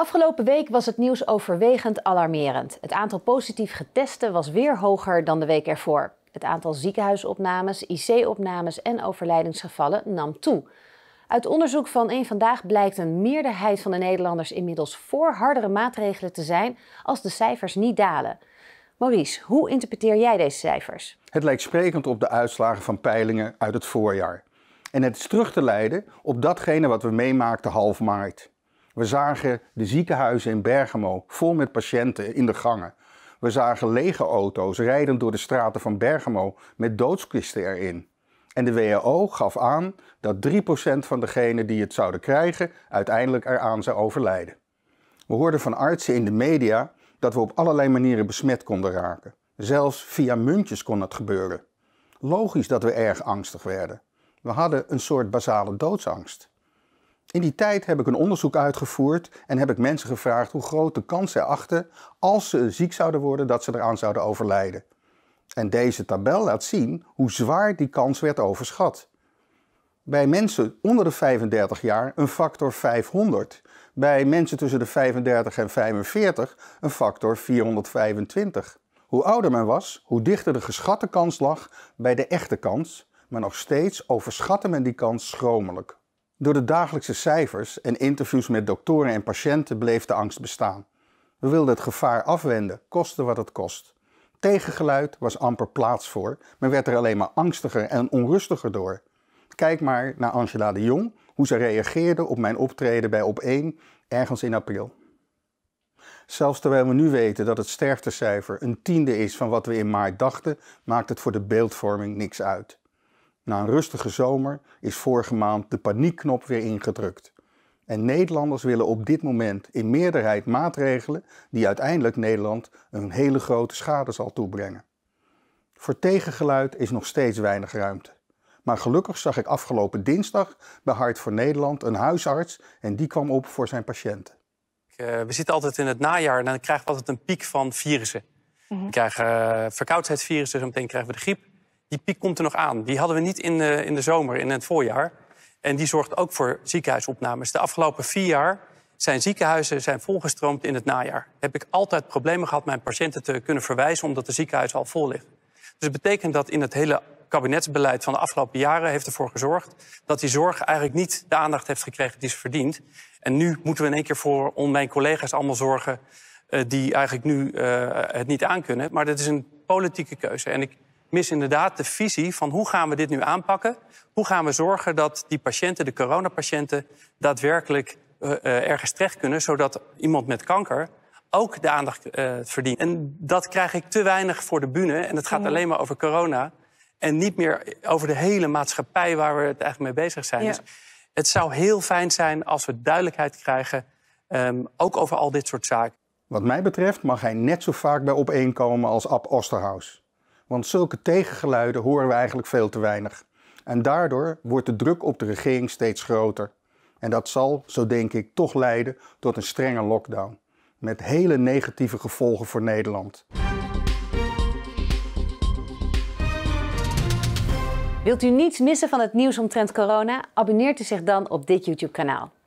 Afgelopen week was het nieuws overwegend alarmerend. Het aantal positief getesten was weer hoger dan de week ervoor. Het aantal ziekenhuisopnames, IC-opnames en overlijdensgevallen nam toe. Uit onderzoek van Eén Vandaag blijkt een meerderheid van de Nederlanders inmiddels voor hardere maatregelen te zijn als de cijfers niet dalen. Maurice, hoe interpreteer jij deze cijfers? Het lijkt sprekend op de uitslagen van peilingen uit het voorjaar. En het is terug te leiden op datgene wat we meemaakten half maart. We zagen de ziekenhuizen in Bergamo vol met patiënten in de gangen. We zagen lege auto's rijden door de straten van Bergamo met doodskisten erin. En de WHO gaf aan dat 3% van degenen die het zouden krijgen uiteindelijk eraan zou overlijden. We hoorden van artsen in de media dat we op allerlei manieren besmet konden raken. Zelfs via muntjes kon het gebeuren. Logisch dat we erg angstig werden. We hadden een soort basale doodsangst. In die tijd heb ik een onderzoek uitgevoerd en heb ik mensen gevraagd hoe groot de kans zij achten als ze ziek zouden worden dat ze eraan zouden overlijden. En deze tabel laat zien hoe zwaar die kans werd overschat. Bij mensen onder de 35 jaar een factor 500. Bij mensen tussen de 35 en 45 een factor 425. Hoe ouder men was, hoe dichter de geschatte kans lag bij de echte kans, maar nog steeds overschatte men die kans schromelijk. Door de dagelijkse cijfers en interviews met doktoren en patiënten bleef de angst bestaan. We wilden het gevaar afwenden, koste wat het kost. Tegengeluid was amper plaats voor, men werd er alleen maar angstiger en onrustiger door. Kijk maar naar Angela de Jong, hoe ze reageerde op mijn optreden bij Op1 ergens in april. Zelfs terwijl we nu weten dat het sterftecijfer een tiende is van wat we in maart dachten, maakt het voor de beeldvorming niks uit. Na een rustige zomer is vorige maand de paniekknop weer ingedrukt. En Nederlanders willen op dit moment in meerderheid maatregelen die uiteindelijk Nederland een hele grote schade zal toebrengen. Voor tegengeluid is nog steeds weinig ruimte. Maar gelukkig zag ik afgelopen dinsdag bij Hart voor Nederland een huisarts en die kwam op voor zijn patiënten. Eh, we zitten altijd in het najaar en dan krijgen we altijd een piek van virussen. Mhm. We krijgen eh, verkoudheidsvirussen, zo meteen krijgen we de griep die piek komt er nog aan. Die hadden we niet in de, in de zomer, in het voorjaar. En die zorgt ook voor ziekenhuisopnames. De afgelopen vier jaar zijn ziekenhuizen zijn volgestroomd in het najaar. Heb ik altijd problemen gehad mijn patiënten te kunnen verwijzen... omdat de ziekenhuis al vol ligt. Dus het betekent dat in het hele kabinetsbeleid van de afgelopen jaren heeft ervoor gezorgd... dat die zorg eigenlijk niet de aandacht heeft gekregen die ze verdient. En nu moeten we in één keer voor mijn collega's allemaal zorgen... Eh, die eigenlijk nu eh, het niet aankunnen. Maar dat is een politieke keuze. En ik mis inderdaad de visie van hoe gaan we dit nu aanpakken? Hoe gaan we zorgen dat die patiënten, de coronapatiënten, daadwerkelijk eh, eh, ergens terecht kunnen, zodat iemand met kanker ook de aandacht eh, verdient. En dat krijg ik te weinig voor de bühne. En het gaat mm. alleen maar over corona. En niet meer over de hele maatschappij waar we het eigenlijk mee bezig zijn. Dus het zou heel fijn zijn als we duidelijkheid krijgen, ehm, ook over al dit soort zaken. Wat mij betreft mag hij net zo vaak bij opeenkomen als Ab Osterhaus. Want zulke tegengeluiden horen we eigenlijk veel te weinig. En daardoor wordt de druk op de regering steeds groter. En dat zal, zo denk ik, toch leiden tot een strenge lockdown. Met hele negatieve gevolgen voor Nederland. Wilt u niets missen van het nieuws omtrent corona? Abonneert u zich dan op dit YouTube-kanaal.